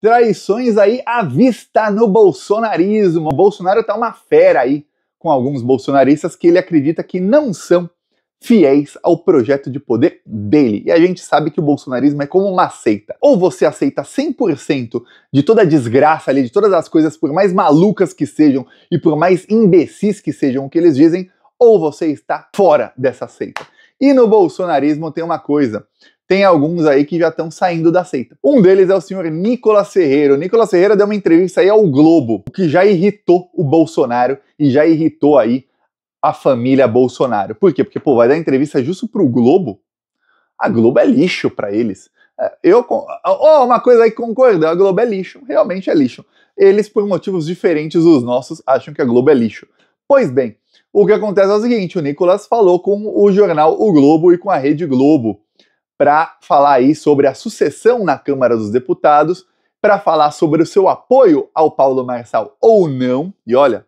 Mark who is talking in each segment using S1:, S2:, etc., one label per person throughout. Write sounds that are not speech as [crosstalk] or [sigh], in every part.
S1: Traições aí à vista no bolsonarismo. O Bolsonaro tá uma fera aí com alguns bolsonaristas que ele acredita que não são fiéis ao projeto de poder dele. E a gente sabe que o bolsonarismo é como uma seita. Ou você aceita 100% de toda a desgraça ali, de todas as coisas, por mais malucas que sejam e por mais imbecis que sejam o que eles dizem, ou você está fora dessa seita. E no bolsonarismo tem uma coisa: tem alguns aí que já estão saindo da seita. Um deles é o senhor Nicolas Ferreira. O Nicolas Ferreira deu uma entrevista aí ao Globo, o que já irritou o Bolsonaro e já irritou aí a família Bolsonaro. Por quê? Porque, pô, vai dar entrevista justo pro Globo? A Globo é lixo para eles. É, eu, oh, uma coisa aí que concorda, a Globo é lixo, realmente é lixo. Eles, por motivos diferentes dos nossos, acham que a Globo é lixo. Pois bem, o que acontece é o seguinte, o Nicolas falou com o jornal O Globo e com a Rede Globo para falar aí sobre a sucessão na Câmara dos Deputados, para falar sobre o seu apoio ao Paulo Marçal ou não. E olha,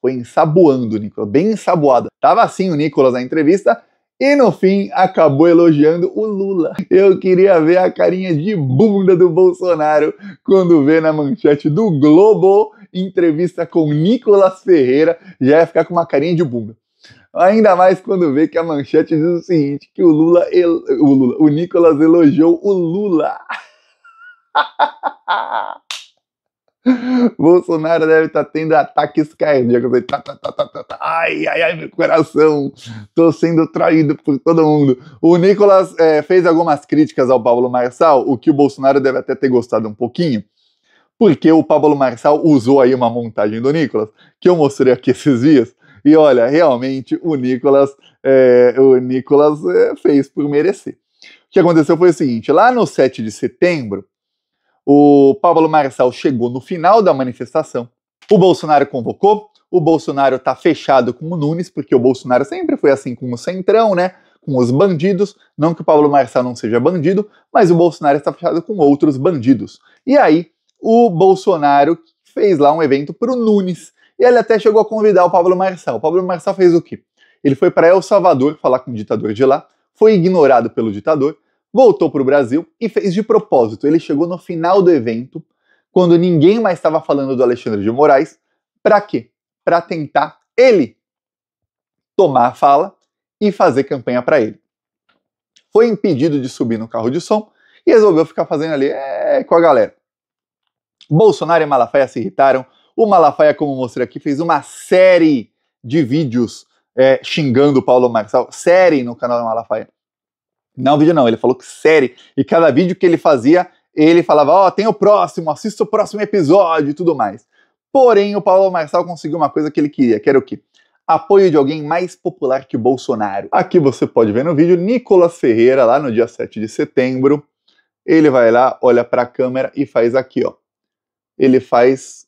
S1: foi ensaboando Nicolas, bem ensaboada. Tava assim o Nicolas na entrevista e no fim acabou elogiando o Lula. Eu queria ver a carinha de bunda do Bolsonaro quando vê na manchete do Globo entrevista com Nicolas Ferreira, já ia ficar com uma carinha de bunda. Ainda mais quando vê que a manchete diz o seguinte: que o Lula, el... o Lula, o Nicolas elogiou o Lula. Bolsonaro deve estar tendo ataques cardíacos. Tá, tá, tá, tá, tá, Ai, ai, ai, meu coração. Tô sendo traído por todo mundo. O Nicolas é, fez algumas críticas ao Pablo Marçal, o que o Bolsonaro deve até ter gostado um pouquinho, porque o Pablo Marçal usou aí uma montagem do Nicolas, que eu mostrei aqui esses dias, e olha, realmente o Nicolas, é, o Nicolas é, fez por merecer. O que aconteceu foi o seguinte: lá no 7 de setembro, o Pablo Marçal chegou no final da manifestação. O Bolsonaro convocou, o Bolsonaro tá fechado com o Nunes, porque o Bolsonaro sempre foi assim com o Centrão, né? Com os bandidos. Não que o Pablo Marçal não seja bandido, mas o Bolsonaro está fechado com outros bandidos. E aí, o Bolsonaro fez lá um evento para o Nunes. E ele até chegou a convidar o Pablo Marçal. O Pablo Marçal fez o quê? Ele foi para El Salvador falar com o ditador de lá, foi ignorado pelo ditador, voltou para o Brasil e fez de propósito. Ele chegou no final do evento, quando ninguém mais estava falando do Alexandre de Moraes, para quê? Para tentar ele tomar a fala e fazer campanha para ele. Foi impedido de subir no carro de som e resolveu ficar fazendo ali é, com a galera. Bolsonaro e Malafaia se irritaram, o Malafaia, como mostrei aqui, fez uma série de vídeos é, xingando o Paulo Marçal. Série no canal do Malafaia. Não vídeo não, ele falou que série. E cada vídeo que ele fazia, ele falava, ó, oh, tem o próximo, assista o próximo episódio e tudo mais. Porém, o Paulo Marçal conseguiu uma coisa que ele queria, que era o quê? Apoio de alguém mais popular que o Bolsonaro. Aqui você pode ver no vídeo, Nicolas Ferreira, lá no dia 7 de setembro, ele vai lá, olha para a câmera e faz aqui, ó. Ele faz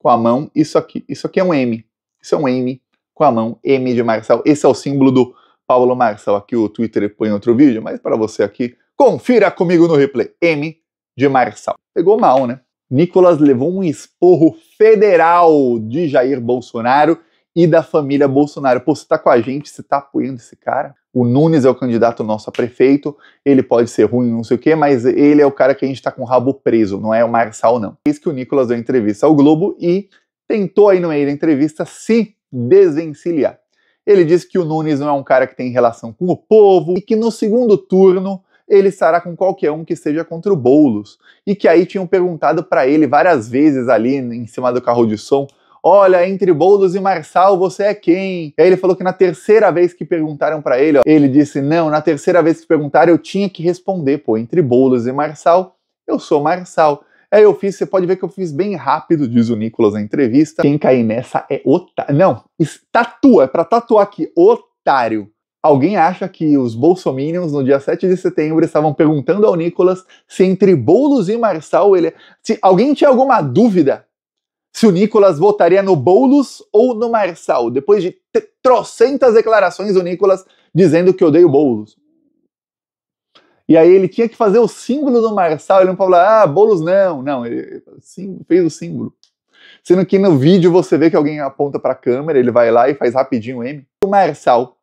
S1: com a mão, isso aqui, isso aqui é um M. Isso é um M com a mão, M de Marçal. Esse é o símbolo do Paulo Marçal. Aqui o Twitter põe outro vídeo, mas para você aqui, confira comigo no replay. M de Marçal. Pegou mal, né? Nicolas levou um esporro federal de Jair Bolsonaro e da família Bolsonaro. Pô, você tá com a gente, você tá apoiando esse cara? o Nunes é o candidato nosso a prefeito, ele pode ser ruim, não sei o quê, mas ele é o cara que a gente está com o rabo preso, não é o Marçal, não. Eis que o Nicolas deu entrevista ao Globo e tentou aí no meio da entrevista se desvencilhar. Ele disse que o Nunes não é um cara que tem relação com o povo e que no segundo turno ele estará com qualquer um que seja contra o Boulos. E que aí tinham perguntado para ele várias vezes ali em cima do carro de som Olha, entre Boulos e Marçal, você é quem? E aí ele falou que na terceira vez que perguntaram para ele, ó, ele disse: Não, na terceira vez que perguntaram, eu tinha que responder, pô, entre Boulos e Marçal, eu sou Marçal. Aí eu fiz, você pode ver que eu fiz bem rápido, diz o Nicolas na entrevista. Quem cair nessa é otário. Não, tatua, é pra tatuar aqui, otário. Alguém acha que os bolsominions no dia 7 de setembro estavam perguntando ao Nicolas se entre Boulos e Marçal ele. Se alguém tinha alguma dúvida se o Nicolas votaria no Boulos ou no Marçal, depois de trocentas declarações do Nicolas dizendo que odeia o Boulos. E aí ele tinha que fazer o símbolo do Marçal, ele não falou, ah, Boulos não, não, ele fez o símbolo. Sendo que no vídeo você vê que alguém aponta para a câmera, ele vai lá e faz rapidinho o M. O Marçal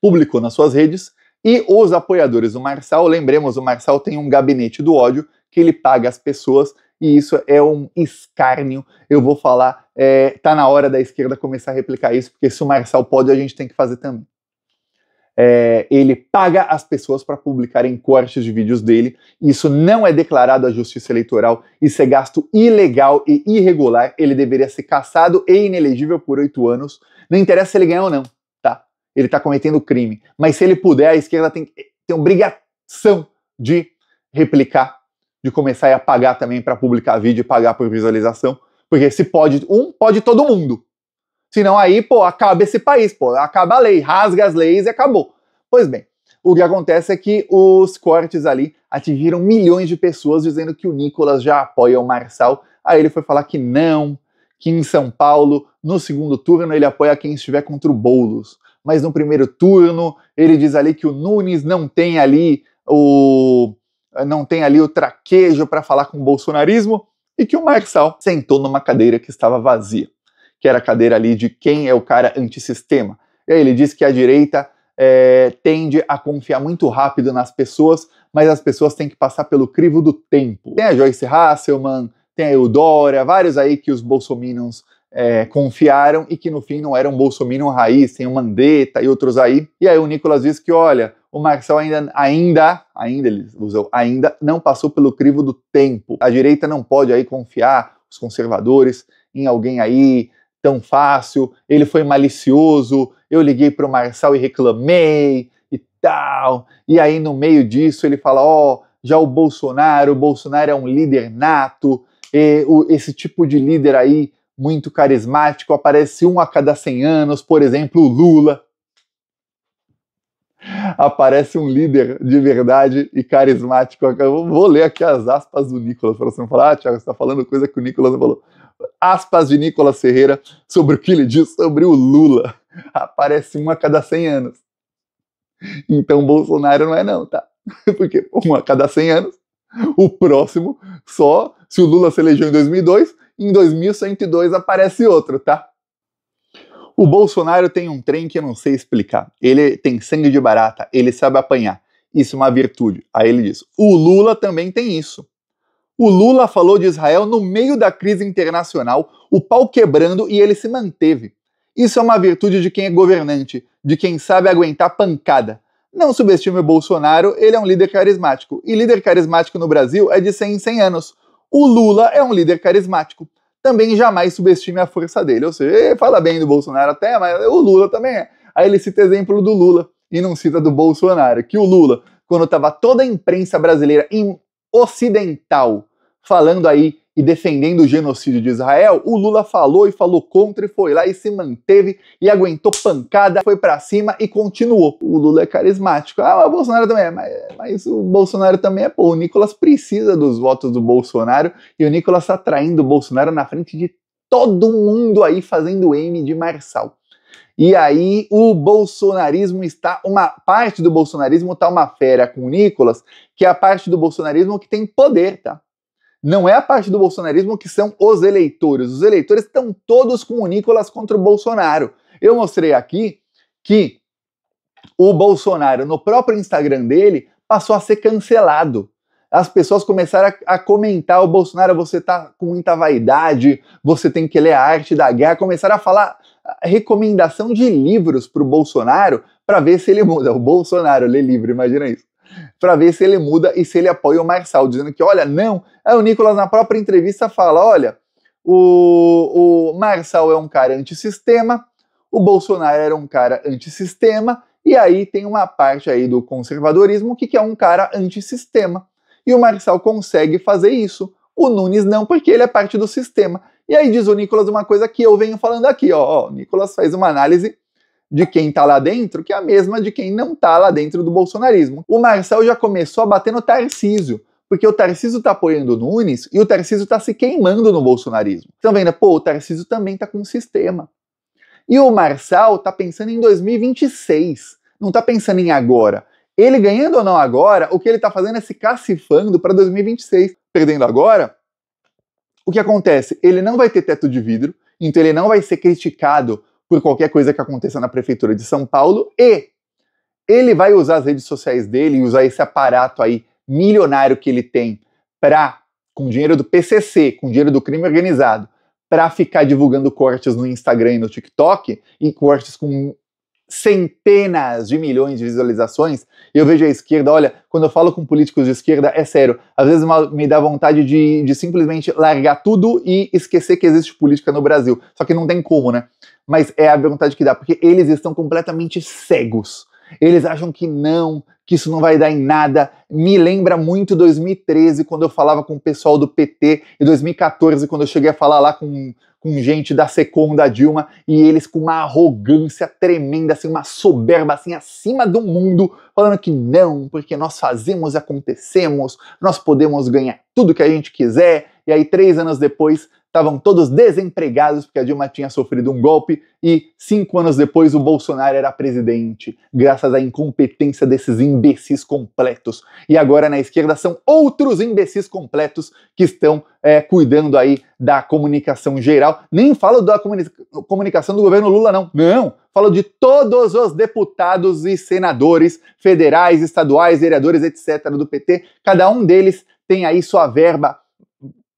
S1: publicou nas suas redes e os apoiadores do Marçal, lembremos, o Marçal tem um gabinete do ódio que ele paga as pessoas e isso é um escárnio. Eu vou falar, é, tá na hora da esquerda começar a replicar isso, porque se o Marçal pode, a gente tem que fazer também. É, ele paga as pessoas para publicarem cortes de vídeos dele. Isso não é declarado à Justiça Eleitoral. Isso é gasto ilegal e irregular. Ele deveria ser caçado e inelegível por oito anos. Não interessa se ele ganha ou não, tá? Ele está cometendo crime. Mas se ele puder, a esquerda tem, tem obrigação de replicar de começar a pagar também para publicar vídeo e pagar por visualização. Porque se pode um, pode todo mundo. Senão aí, pô, acaba esse país, pô, acaba a lei, rasga as leis e acabou. Pois bem, o que acontece é que os cortes ali atingiram milhões de pessoas dizendo que o Nicolas já apoia o Marçal. Aí ele foi falar que não, que em São Paulo, no segundo turno, ele apoia quem estiver contra o Boulos. Mas no primeiro turno, ele diz ali que o Nunes não tem ali o, eh, não tem ali o traquejo para falar com o bolsonarismo, e que o Marçal sentou numa cadeira que estava vazia, que era a cadeira ali de quem é o cara antissistema. E aí ele disse que a direita é, tende a confiar muito rápido nas pessoas, mas as pessoas têm que passar pelo crivo do tempo. Tem a Joyce Hasselman, tem a Eudora, vários aí que os bolsominions é, confiaram e que no fim não era um bolsonaro raiz, tem o Mandetta e outros aí. E aí o Nicolas diz que, olha, o Marcel ainda, ainda, ainda, ele usou, ainda não passou pelo crivo do tempo. A direita não pode aí confiar, os conservadores, em alguém aí tão fácil. Ele foi malicioso, eu liguei para o Marcel e reclamei e tal. E aí no meio disso ele fala, ó, oh, já o Bolsonaro, o Bolsonaro é um líder nato, e, o, esse tipo de líder aí muito carismático, aparece um a cada 100 anos, por exemplo, Lula. Aparece um líder de verdade e carismático. Eu vou ler aqui as aspas do Nicolas, para você não falar, ah, Thiago, você está falando coisa que o Nicolas falou. Aspas de Nicolas Ferreira sobre o que ele diz sobre o Lula. Aparece um a cada 100 anos. Então Bolsonaro não é não, tá? [laughs] Porque um a cada 100 anos, o próximo só se o Lula se elegeu em 2002, em 2102 aparece outro, tá? O Bolsonaro tem um trem que eu não sei explicar. Ele tem sangue de barata, ele sabe apanhar. Isso é uma virtude. Aí ele diz: o Lula também tem isso. O Lula falou de Israel no meio da crise internacional, o pau quebrando e ele se manteve. Isso é uma virtude de quem é governante, de quem sabe aguentar pancada. Não subestime o Bolsonaro, ele é um líder carismático. E líder carismático no Brasil é de 100 em 100 anos. O Lula é um líder carismático. Também jamais subestime a força dele. Ou seja, fala bem do Bolsonaro até, mas o Lula também é. Aí ele cita exemplo do Lula e não cita do Bolsonaro. Que o Lula, quando estava toda a imprensa brasileira ocidental falando aí e defendendo o genocídio de Israel, o Lula falou e falou contra e foi lá e se manteve e aguentou pancada, foi para cima e continuou. O Lula é carismático. Ah, mas o Bolsonaro também é. Mas, mas o Bolsonaro também é. Pô, o Nicolas precisa dos votos do Bolsonaro e o Nicolas tá traindo o Bolsonaro na frente de todo mundo aí fazendo M de Marçal. E aí o bolsonarismo está uma parte do bolsonarismo está uma fera com o Nicolas, que é a parte do bolsonarismo que tem poder, tá? não é a parte do bolsonarismo que são os eleitores. Os eleitores estão todos com o Nicolas contra o Bolsonaro. Eu mostrei aqui que o Bolsonaro, no próprio Instagram dele, passou a ser cancelado. As pessoas começaram a, comentar: o Bolsonaro, você tá com muita vaidade, você tem que ler a arte da guerra. Começaram a falar recomendação de livros para o Bolsonaro para ver se ele muda. O Bolsonaro lê livro, imagina isso para ver se ele muda e se ele apoia o Marçal, dizendo que, olha, não. Aí o Nicolas, na própria entrevista, fala: olha, o, o Marçal é um cara antissistema, o Bolsonaro era um cara antissistema, e aí tem uma parte aí do conservadorismo que, que é um cara antissistema. E o Marçal consegue fazer isso. O Nunes não, porque ele é parte do sistema. E aí diz o Nicolas uma coisa que eu venho falando aqui, ó. ó o Nicolas faz uma análise de quem está lá dentro que é a mesma de quem não está lá dentro do bolsonarismo. O Marcel já começou a bater no Tarcísio, porque o Tarcísio está apoiando o Nunes e o Tarcísio está se queimando no bolsonarismo. Estão vendo? Pô, o Tarcísio também está com um sistema. E o Marçal está pensando em 2026, não está pensando em agora. Ele ganhando ou não agora, o que ele está fazendo é se cacifando para 2026. Perdendo agora, o que acontece? Ele não vai ter teto de vidro, então ele não vai ser criticado por qualquer coisa que aconteça na Prefeitura de São Paulo e ele vai usar as redes sociais dele e usar esse aparato aí milionário que ele tem para com dinheiro do PCC, com dinheiro do crime organizado, para ficar divulgando cortes no Instagram e no TikTok e cortes com centenas de milhões de visualizações. E eu vejo a esquerda, olha, quando eu falo com políticos de esquerda, é sério, às vezes me dá vontade de, de simplesmente largar tudo e esquecer que existe política no Brasil. Só que não tem como, né? Mas é a vontade que dá, porque eles estão completamente cegos eles acham que não, que isso não vai dar em nada. Me lembra muito 2013, quando eu falava com o pessoal do PT, e 2014, quando eu cheguei a falar lá com, com gente da Secom, da Dilma, e eles com uma arrogância tremenda, assim, uma soberba, assim, acima do mundo, falando que não, porque nós fazemos, acontecemos, nós podemos ganhar tudo que a gente quiser, e aí três anos depois estavam todos desempregados porque a Dilma tinha sofrido um golpe e cinco anos depois o Bolsonaro era presidente, graças à incompetência desses imbecis completos. E agora na esquerda são outros imbecis completos que estão é, cuidando aí da comunicação geral. Nem falo da comuni comunicação do governo Lula, não. Não! Falo de todos os deputados e senadores federais, estaduais, vereadores, etc., do PT. Cada um deles tem aí sua verba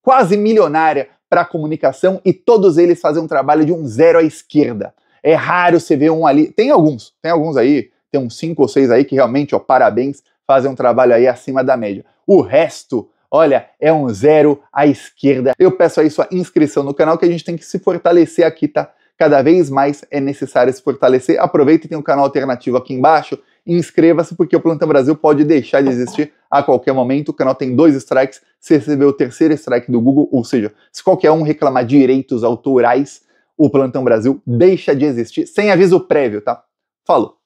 S1: quase milionária para a comunicação e todos eles fazem um trabalho de um zero à esquerda. É raro você ver um ali. Tem alguns, tem alguns aí, tem uns cinco ou seis aí que realmente, ó, parabéns, fazem um trabalho aí acima da média. O resto, olha, é um zero à esquerda. Eu peço aí sua inscrição no canal que a gente tem que se fortalecer aqui, tá? Cada vez mais é necessário se fortalecer. Aproveita e tem um canal alternativo aqui embaixo inscreva-se porque o Plantão Brasil pode deixar de existir a qualquer momento. O canal tem dois strikes, você recebeu o terceiro strike do Google, ou seja, se qualquer um reclamar direitos autorais, o Plantão Brasil deixa de existir sem aviso prévio, tá? Falou!